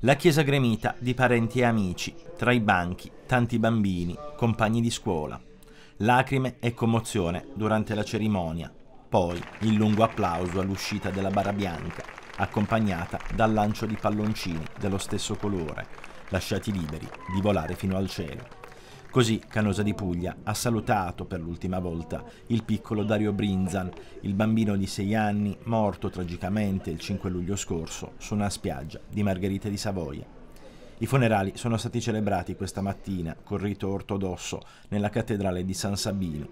La chiesa gremita di parenti e amici, tra i banchi, tanti bambini, compagni di scuola. Lacrime e commozione durante la cerimonia, poi il lungo applauso all'uscita della bara bianca, accompagnata dal lancio di palloncini dello stesso colore, lasciati liberi di volare fino al cielo. Così Canosa di Puglia ha salutato per l'ultima volta il piccolo Dario Brinzan, il bambino di sei anni morto tragicamente il 5 luglio scorso su una spiaggia di Margherita di Savoia. I funerali sono stati celebrati questa mattina col rito ortodosso nella cattedrale di San Sabino.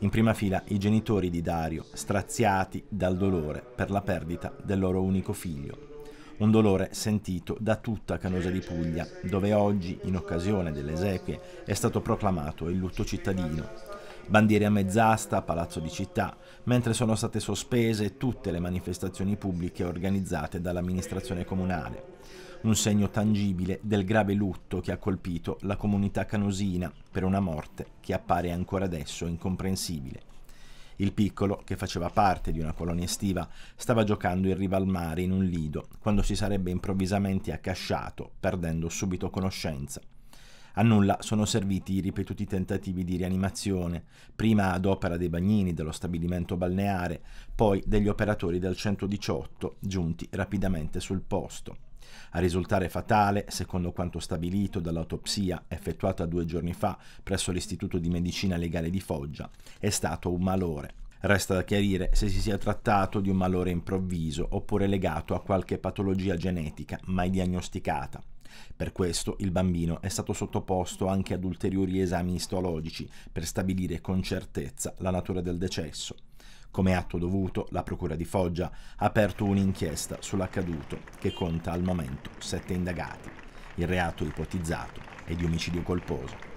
In prima fila i genitori di Dario, straziati dal dolore per la perdita del loro unico figlio un dolore sentito da tutta Canosa di Puglia, dove oggi, in occasione delle esequie, è stato proclamato il lutto cittadino. Bandiere a mezz'asta Palazzo di Città, mentre sono state sospese tutte le manifestazioni pubbliche organizzate dall'amministrazione comunale. Un segno tangibile del grave lutto che ha colpito la comunità canosina per una morte che appare ancora adesso incomprensibile. Il piccolo, che faceva parte di una colonia estiva, stava giocando in riva al mare in un lido, quando si sarebbe improvvisamente accasciato, perdendo subito conoscenza. A nulla sono serviti i ripetuti tentativi di rianimazione, prima ad opera dei bagnini dello stabilimento balneare, poi degli operatori del 118, giunti rapidamente sul posto. A risultare fatale, secondo quanto stabilito dall'autopsia effettuata due giorni fa presso l'Istituto di Medicina Legale di Foggia, è stato un malore. Resta da chiarire se si sia trattato di un malore improvviso oppure legato a qualche patologia genetica mai diagnosticata. Per questo il bambino è stato sottoposto anche ad ulteriori esami istologici per stabilire con certezza la natura del decesso. Come atto dovuto, la Procura di Foggia ha aperto un'inchiesta sull'accaduto che conta al momento sette indagati. Il reato ipotizzato è di omicidio colposo.